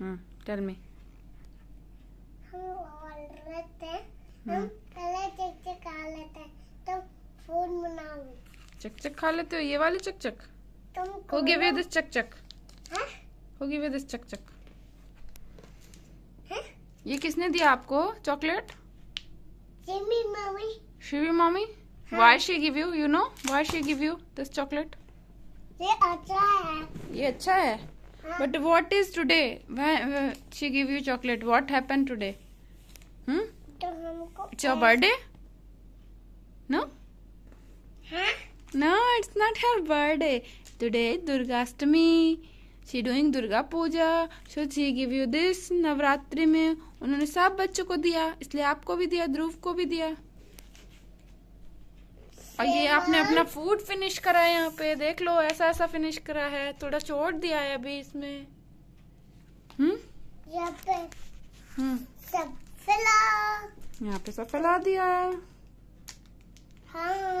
Tell hmm, मी हम औरत हैं hmm. हम पहले चकचक खा लेते हैं तो फूड बनाओ चकचक खा लेते हो ये वाली चक तुम होगी वे दिस चक चक होगी वे दिस चक चक ये किसने दिया आपको chocolate Shivi mummy Shivi mummy why she give you you know why she give you this chocolate ये अच्छा है ये अच्छा है but what is today she give you chocolate what happen today it's your birthday no no it's not your birthday today Durgashtami she doing Durga Puja so she give you this Navratri में उन्होंने सब बच्चों को दिया इसलिए आपको भी दिया ध्रुव को भी दिया और ये आपने अपना फूड फिनिश करा है यहाँ पे देख लो ऐसा ऐसा फिनिश करा है थोड़ा चोट दिया है अभी इसमें हम्म यहाँ पे हम्म। सब फैला यहाँ पे सब फैला दिया है हाँ